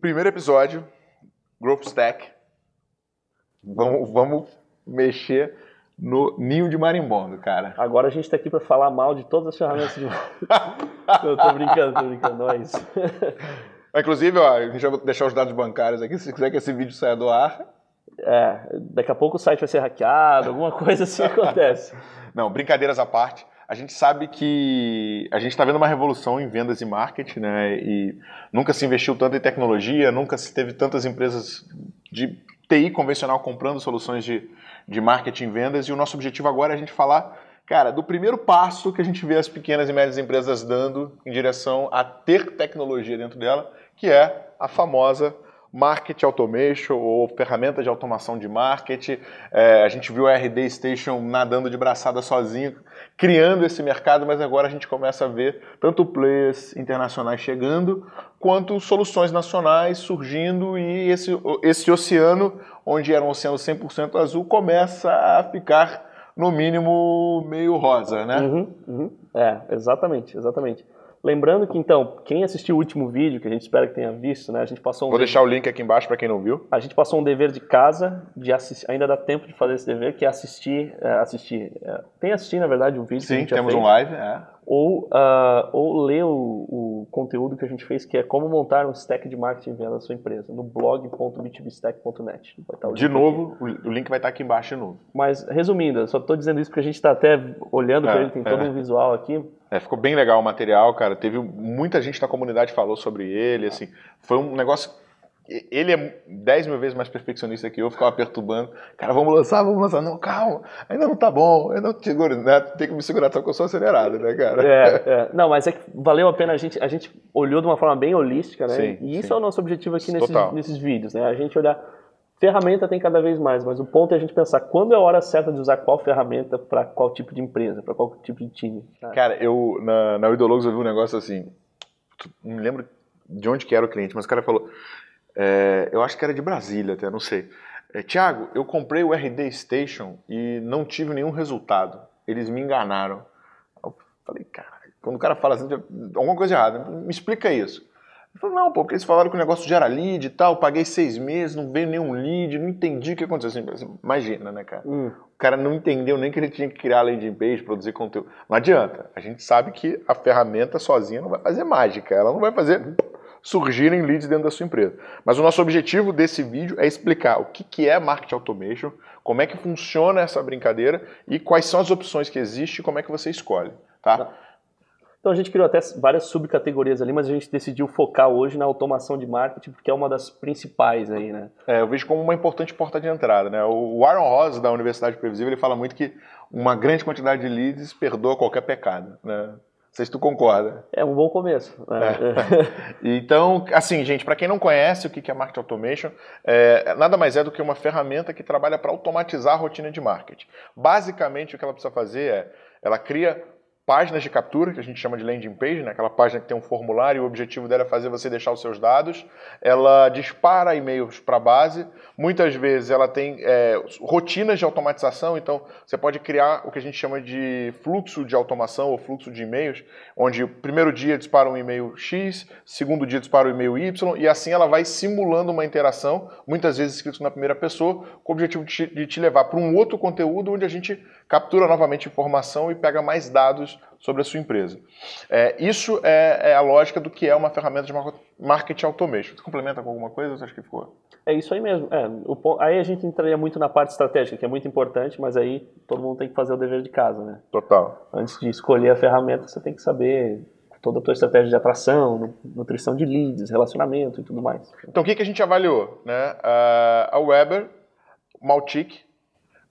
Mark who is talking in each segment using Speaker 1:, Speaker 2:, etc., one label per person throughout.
Speaker 1: Primeiro episódio, Growth Stack. Vamos, vamos mexer no ninho de marimbondo, cara. Agora a gente está aqui para falar mal de todas as ferramentas de Eu tô brincando, tô brincando, não é isso. Inclusive, ó, a gente vai deixar os dados bancários aqui, se quiser que esse vídeo saia do ar. É, daqui a pouco o site vai ser hackeado, alguma coisa assim acontece. não, brincadeiras à parte a gente sabe que a gente está vendo uma revolução em vendas e marketing, né? E nunca se investiu tanto em tecnologia, nunca se teve tantas empresas de TI convencional comprando soluções de, de marketing e vendas. E o nosso objetivo agora é a gente falar, cara, do primeiro passo que a gente vê as pequenas e médias empresas dando em direção a ter tecnologia dentro dela, que é a famosa marketing automation ou ferramentas de automação de marketing. É, a gente viu a RD Station nadando de braçada sozinho, criando esse mercado, mas agora a gente começa a ver tanto players internacionais chegando, quanto soluções nacionais surgindo e esse, esse oceano, onde era um oceano 100% azul, começa a ficar, no mínimo, meio rosa, né? Uhum, uhum. É, exatamente, exatamente. Lembrando
Speaker 2: que, então, quem assistiu o último vídeo, que a gente espera que tenha visto, né? A gente passou um Vou dever... deixar o link
Speaker 1: aqui embaixo para quem não viu.
Speaker 2: A gente passou um dever de casa, de assist... ainda dá tempo de fazer esse dever, que é assistir. É, assistir é... Tem assistido na verdade, um vídeo. Sim, temos um live, é ou, uh, ou ler o, o, conteúdo que a gente fez, que é como montar um stack de marketing de venda da sua empresa, no
Speaker 1: blog.bitbstack.net. De novo, aqui. o link vai estar aqui embaixo de novo.
Speaker 2: Mas, resumindo, só estou dizendo isso porque a gente está até olhando é, para ele, tem é. todo um visual aqui.
Speaker 1: É, ficou bem legal o material, cara. Teve muita gente da comunidade falou sobre ele, assim. Foi um negócio ele é 10 mil vezes mais perfeccionista que eu, ficava perturbando. Cara, vamos lançar, vamos lançar. Não, calma, ainda não tá bom, ainda não seguro, né? tem que me segurar, só que eu sou acelerado, né, cara? É, é. Não, mas é que valeu a pena,
Speaker 2: a gente, a gente olhou de uma forma bem holística, né? Sim, e isso sim. é o nosso objetivo aqui nesses, nesses, vídeos, né? A gente olhar. Ferramenta tem cada vez mais, mas o ponto é a gente pensar quando é a hora certa de usar qual ferramenta para qual tipo de empresa, para qual tipo de time.
Speaker 1: Cara, né? cara eu, na, na Idologos, eu vi um negócio assim. Não me lembro de onde que era o cliente, mas o cara falou: é, eu acho que era de Brasília até, não sei. É, Tiago, eu comprei o RD Station e não tive nenhum resultado. Eles me enganaram. Eu falei, cara, quando o cara fala assim, alguma coisa errada, me explica isso. Ele falou, não, pô, porque eles falaram que o negócio gera lead e tal, paguei seis meses, não veio nenhum lead, não entendi o que aconteceu. Assim, assim, imagina, né, cara? Hum. O cara não entendeu nem que ele tinha que criar landing page, produzir conteúdo. Não adianta. A gente sabe que a ferramenta sozinha não vai fazer mágica. Ela não vai fazer surgirem leads dentro da sua empresa. Mas o nosso objetivo desse vídeo é explicar o que é marketing automation, como é que funciona essa brincadeira e quais são as opções que existem e como é que você escolhe. Tá? tá? Então a gente criou até várias
Speaker 2: subcategorias ali, mas a gente decidiu focar hoje na automação de marketing, porque é uma das principais aí, né?
Speaker 1: É, eu vejo como uma importante porta de entrada, né? O Aaron Ross, da Universidade Previsível, ele fala muito que uma grande quantidade de leads perdoa qualquer pecado, né? sei se tu concorda. É um bom começo. Né? É. então, assim, gente, para quem não conhece o que é Market Automation, é, nada mais é do que uma ferramenta que trabalha para automatizar a rotina de marketing. Basicamente, o que ela precisa fazer é, ela cria páginas de captura, que a gente chama de landing page, né? aquela página que tem um formulário e o objetivo dela é fazer você deixar os seus dados. Ela dispara e-mails para a base. Muitas vezes ela tem é, rotinas de automatização, então você pode criar o que a gente chama de fluxo de automação ou fluxo de e-mails, onde o primeiro dia dispara um e-mail X, segundo dia dispara um e-mail Y, e assim ela vai simulando uma interação, muitas vezes escrito na primeira pessoa, com o objetivo de te levar para um outro conteúdo onde a gente captura novamente informação e pega mais dados sobre a sua empresa. É, isso é, é, a lógica do que é uma ferramenta de marketing automation. Você complementa com alguma coisa? Você acha que ficou? É isso
Speaker 2: aí mesmo. É, o, aí a gente entraria muito na parte estratégica, que é muito importante, mas aí todo mundo tem que fazer o dever de casa, né? Total. Antes de escolher a ferramenta, você tem que saber toda a tua estratégia de atração, nutrição de leads, relacionamento e tudo mais.
Speaker 1: Então o que, que a gente avaliou? Né? Uh, a Weber, o Maltic,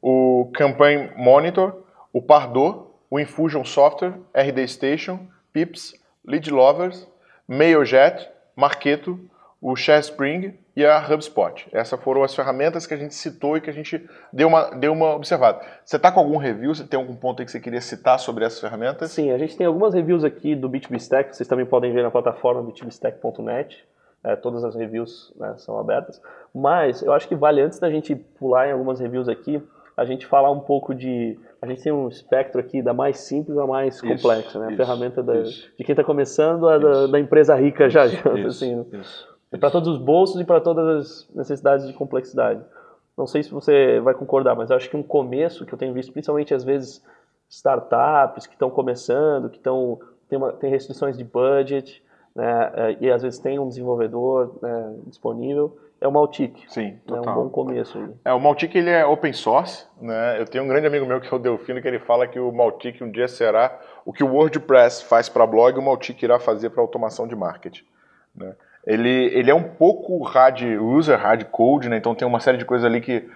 Speaker 1: o Campaign Monitor, o Pardot o Infusion Software, RD Station, Pips, Lead Lovers, MailJet, Marketo, o ShareSpring e a HubSpot. Essas foram as ferramentas que a gente citou e que a gente deu uma, deu uma observada. Você está com algum review? Você tem algum ponto aí que você queria citar sobre essas ferramentas? Sim, a gente tem algumas reviews aqui do BitBstack, vocês também
Speaker 2: podem ver na plataforma bitbstack.net. É, todas as reviews né, são abertas. Mas eu acho que vale, antes da gente pular em algumas reviews aqui, a gente falar um pouco de a gente tem um espectro aqui da mais simples à mais isso, complexa, né? A isso, ferramenta da, de quem está começando a da, da, empresa rica já, assim. É né? para todos os bolsos e para todas as necessidades de complexidade. Não sei se você vai concordar, mas acho que um começo que eu tenho visto, principalmente às vezes startups que estão começando, que estão tem, tem restrições de budget, né? É, e às vezes tem um desenvolvedor né, disponível é o Maltic. Sim, total. É um bom começo.
Speaker 1: É, o Maltic ele é open source, né? Eu tenho um grande amigo meu que é o Delfino que ele fala que o Maltic um dia será o que o WordPress faz para blog, o Maltic irá fazer para automação de marketing, né? Ele, ele é um pouco hard user, hard code, né? Então tem uma série de coisas ali que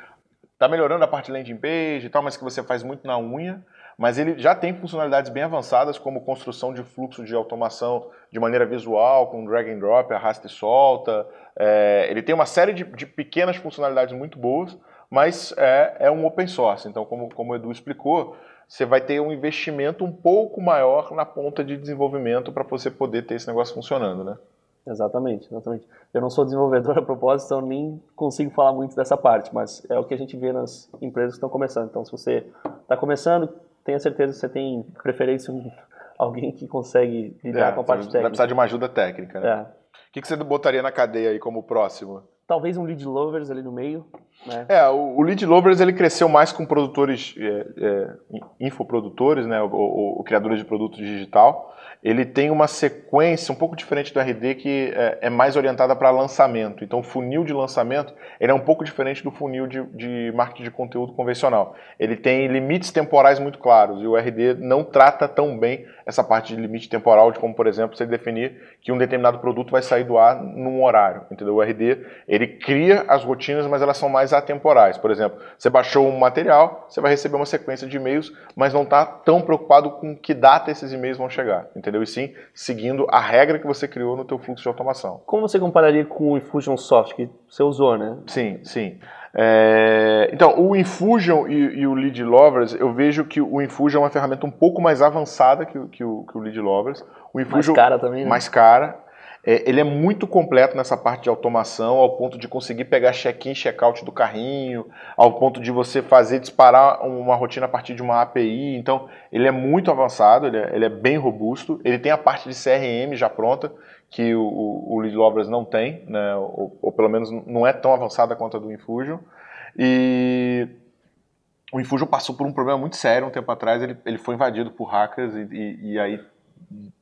Speaker 1: Tá melhorando a parte landing page e tal, mas que você faz muito na unha. Mas ele já tem funcionalidades bem avançadas, como construção de fluxo de automação de maneira visual, com drag and drop, arrasta e solta. É, ele tem uma série de, de, pequenas funcionalidades muito boas, mas é, é um open source. Então, como, como o Edu explicou, você vai ter um investimento um pouco maior na ponta de desenvolvimento para você poder ter esse negócio funcionando, né? Exatamente, exatamente. Eu não sou desenvolvedor a propósito, então nem consigo
Speaker 2: falar muito dessa parte, mas é o que a gente vê nas empresas que estão começando. Então, se você está começando, tenha certeza que você tem preferência em alguém que consegue lidar é, com a parte técnica. Vai precisar de uma
Speaker 1: ajuda técnica, né? É. O que, que você botaria na cadeia aí como próximo? talvez um lead lovers
Speaker 2: ali no meio. Né? É, o, o
Speaker 1: lead lovers ele cresceu mais com produtores, é, é, infoprodutores, né, o criadores de produto digital. Ele tem uma sequência um pouco diferente do RD que é, é mais orientada para lançamento. Então, o funil de lançamento ele é um pouco diferente do funil de, de marketing de conteúdo convencional. Ele tem limites temporais muito claros e o RD não trata tão bem essa parte de limite temporal, de como, por exemplo, você definir que um determinado produto vai sair do ar num horário. Entendeu? O RD ele cria as rotinas, mas elas são mais atemporais. Por exemplo, você baixou um material, você vai receber uma sequência de e-mails, mas não está tão preocupado com que data esses e-mails vão chegar, entendeu? E sim, seguindo a regra que você criou no teu fluxo de automação. Como você compararia com o Infusionsoft que você usou, né? Sim, sim. É... Então, o Infusion e, e, o Lead Lovers, eu vejo que o Infusion é uma ferramenta um pouco mais avançada que, que, o, que o Lead Lovers. O Infusion, mais cara também. Né? Mais cara. É, ele é muito completo nessa parte de automação, ao ponto de conseguir pegar check-in, check-out do carrinho, ao ponto de você fazer disparar uma rotina a partir de uma API. Então, ele é muito avançado, ele é, ele é bem robusto. Ele tem a parte de CRM já pronta, que o, o, o Lead Lovers não tem, né? ou, ou pelo menos não é tão avançada quanto a do Infusion. E o Infusion passou por um problema muito sério um tempo atrás. Ele, ele foi invadido por hackers e, e, e aí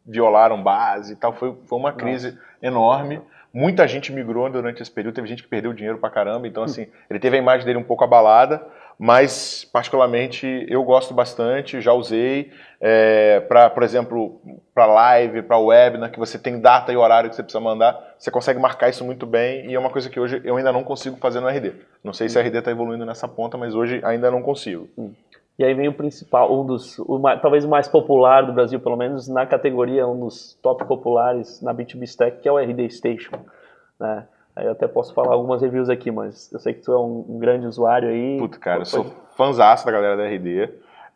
Speaker 1: violaram base e tal. Foi, foi uma crise Nossa. enorme. Muita gente migrou durante esse período, teve gente que perdeu dinheiro pra caramba. Então, assim, ele teve a imagem dele um pouco abalada, mas, particularmente, eu gosto bastante, já usei. É, eh, para, por exemplo, para live, para webinar, que você tem data e horário que você precisa mandar, você consegue marcar isso muito bem e é uma coisa que hoje eu ainda não consigo fazer no RD. Não sei se a hum. RD está evoluindo nessa ponta, mas hoje ainda não consigo. Hum. E aí vem o principal,
Speaker 2: um dos, o mais, talvez o mais popular do Brasil, pelo menos na categoria, um dos top populares na B2B Stack, que é o RD Station. Né? Eu até posso falar algumas reviews aqui, mas
Speaker 1: eu sei que tu é um, um grande usuário aí. Puto, cara, Pô, eu sou fãzão da galera da RD.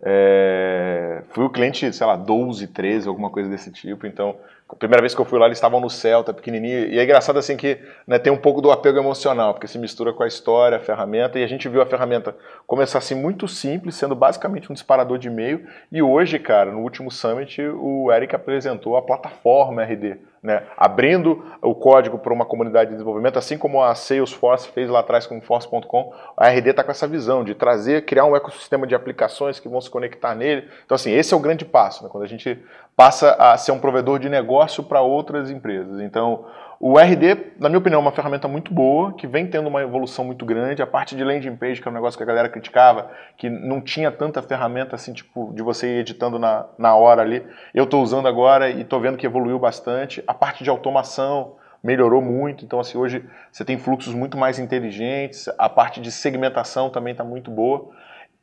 Speaker 1: É, fui o cliente, sei lá, 12, 13, alguma coisa desse tipo, então a primeira vez que eu fui lá, eles estavam no Celta, pequenininho. E é engraçado assim que né, tem um pouco do apego emocional, porque se mistura com a história, a ferramenta. E a gente viu a ferramenta começar assim muito simples, sendo basicamente um disparador de e-mail. E hoje, cara, no último summit, o Eric apresentou a plataforma RD, né, abrindo o código para uma comunidade de desenvolvimento, assim como a Salesforce fez lá atrás com o Force.com, a RD está com essa visão de trazer, criar um ecossistema de aplicações que vão se conectar nele. Então, assim, esse é o grande passo. Né, quando a gente passa a ser um provedor de negócio para outras empresas. Então, o RD, na minha opinião, é uma ferramenta muito boa, que vem tendo uma evolução muito grande. A parte de landing page, que é um negócio que a galera criticava, que não tinha tanta ferramenta assim, tipo, de você ir editando na, na hora ali. Eu estou usando agora e estou vendo que evoluiu bastante. A parte de automação melhorou muito. Então, assim, hoje você tem fluxos muito mais inteligentes. A parte de segmentação também está muito boa.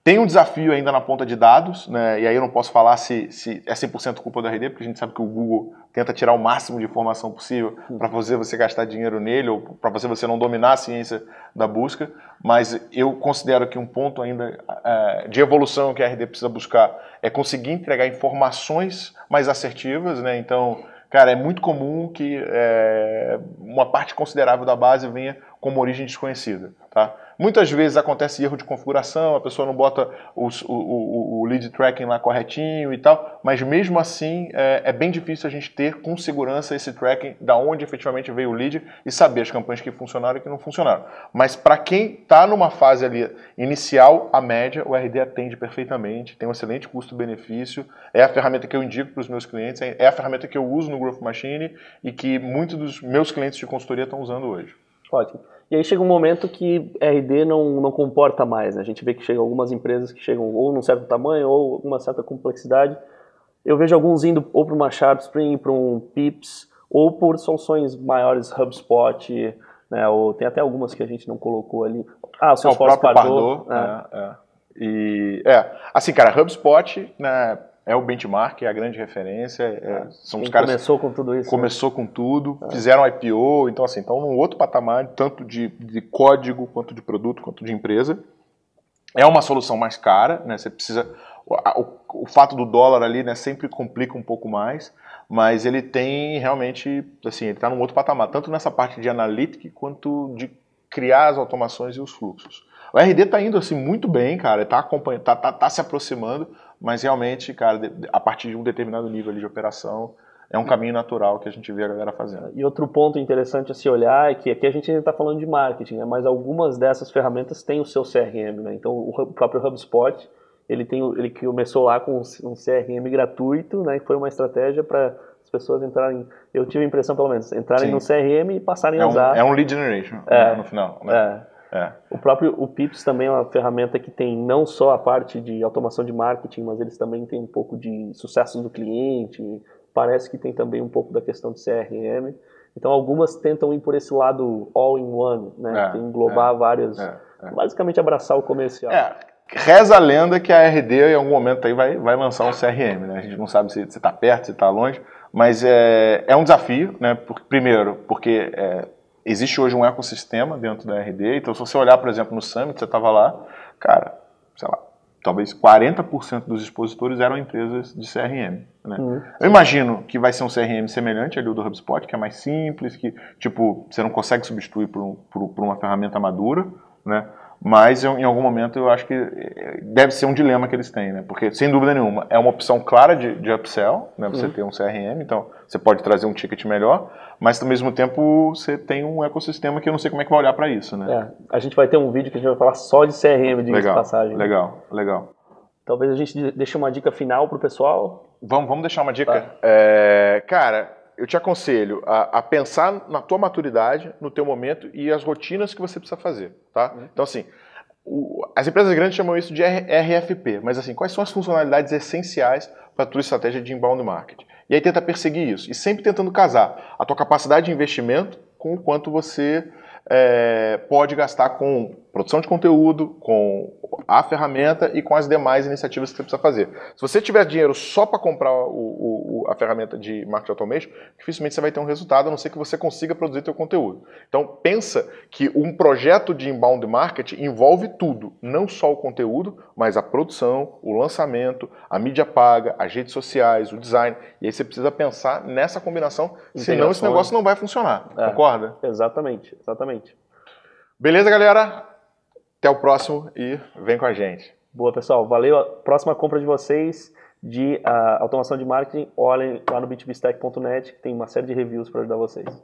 Speaker 1: Tem um desafio ainda na ponta de dados, né? e aí eu não posso falar se, se é 100% culpa da RD, porque a gente sabe que o Google tenta tirar o máximo de informação possível hum. para fazer você gastar dinheiro nele ou para fazer você não dominar a ciência da busca, mas eu considero que um ponto ainda é, de evolução que a RD precisa buscar é conseguir entregar informações mais assertivas, né? então, cara, é muito comum que é, uma parte considerável da base venha como origem desconhecida. Tá? Muitas vezes acontece erro de configuração, a pessoa não bota o, o, o lead tracking lá corretinho e tal, mas mesmo assim é, é, bem difícil a gente ter com segurança esse tracking da onde efetivamente veio o lead e saber as campanhas que funcionaram e que não funcionaram. Mas para quem está numa fase ali inicial, a média, o RD atende perfeitamente, tem um excelente custo-benefício, é a ferramenta que eu indico para os meus clientes, é, é a ferramenta que eu uso no Growth Machine e que muitos dos meus clientes de consultoria estão usando hoje. Ótimo.
Speaker 2: E aí chega um momento que RD não, não comporta mais. Né? A gente vê que chegam algumas empresas que chegam ou num certo tamanho ou uma certa complexidade. Eu vejo alguns indo ou para uma SharpSpring, para um Pips, ou por soluções maiores, HubSpot, né? ou tem até algumas que a gente não colocou
Speaker 1: ali. Ah, o é, o próprio Pardot. Pardot é. Né? Né? É, é. E, é, assim, cara, HubSpot, né, é o benchmark, é a grande referência. É, é são os caras começou com tudo isso. Né? Começou né? com tudo, é. fizeram IPO, então assim, então num outro patamar, tanto de, de código, quanto de produto, quanto de empresa. É uma solução mais cara, né? Você precisa. O, o, o fato do dólar ali, né, sempre complica um pouco mais, mas ele tem realmente, assim, ele está num outro patamar, tanto nessa parte de analytic quanto de criar as automações e os fluxos. O RD está indo assim muito bem, cara, está tá, tá, tá se aproximando mas realmente, cara, a partir de um determinado nível de operação, é um caminho natural que a gente vê a galera fazendo.
Speaker 2: E outro ponto interessante a se olhar é que aqui a gente ainda está falando de marketing, né? mas algumas dessas ferramentas têm o seu CRM. Né? Então, o próprio HubSpot, ele, tem, ele começou lá com um CRM gratuito, né? que foi uma estratégia para as pessoas entrarem, eu tive a impressão pelo menos, entrarem Sim. no CRM e passarem é a usar. é um lead
Speaker 1: generation é, né, no final. Né? É.
Speaker 2: É. O próprio o Pips também é uma ferramenta que tem não só a parte de automação de marketing, mas eles também têm um pouco de sucessos do cliente. Parece que tem também um pouco da questão de CRM. Então algumas tentam ir por esse lado all in one, né? É, englobar é, várias, é, é, basicamente abraçar o comercial. É,
Speaker 1: reza a lenda que a RD em algum momento aí vai, vai lançar um CRM, né? A gente não sabe se está perto, se está longe, mas é, é um desafio, né? Por, primeiro, porque é, existe hoje um ecossistema dentro da RD. Então, se você olhar, por exemplo, no Summit, você estava lá, cara, sei lá, talvez 40% dos expositores eram empresas de CRM. Né? Uhum. Eu imagino que vai ser um CRM semelhante ali do HubSpot, que é mais simples, que tipo você não consegue substituir por, um, por, por uma ferramenta madura, né? Mas eu, em algum momento eu acho que eh, deve ser um dilema que eles têm, né? Porque sem dúvida nenhuma é uma opção clara de, de upsell, né? Você uhum. ter um CRM, então você pode trazer um ticket melhor, mas ao mesmo tempo você tem um ecossistema que eu não sei como é que vai olhar para isso, né? É, a gente vai ter um vídeo que a gente vai falar só de CRM de legal, passagem. Legal, legal. Talvez a gente deixe uma dica final para o pessoal. Vamos, vamos deixar uma dica. Tá. É, cara, eu te aconselho a, a, pensar na tua maturidade, no teu momento e as rotinas que você precisa fazer, tá? Uhum. Então, assim, o, as empresas grandes chamam isso de RFP, mas assim, quais são as funcionalidades essenciais para a tua estratégia de inbound marketing? E aí tenta perseguir isso. E sempre tentando casar a tua capacidade de investimento com o quanto você é, pode gastar com produção de conteúdo, com a ferramenta e com as demais iniciativas que você precisa fazer. Se você tiver dinheiro só para comprar o, o, a ferramenta de marketing automation, dificilmente você vai ter um resultado, a não ser que você consiga produzir teu conteúdo. Então pensa que um projeto de inbound marketing envolve tudo, não só o conteúdo, mas a produção, o lançamento, a mídia paga, as redes sociais, o design. E aí você precisa pensar nessa combinação, senão esse negócio não vai funcionar. É, concorda? Exatamente, exatamente. Beleza, galera?
Speaker 2: Até o próximo e vem com a gente. Boa, pessoal. Valeu. próxima compra de vocês de uh, automação de marketing, olhem lá no b que tem uma série de reviews para ajudar vocês.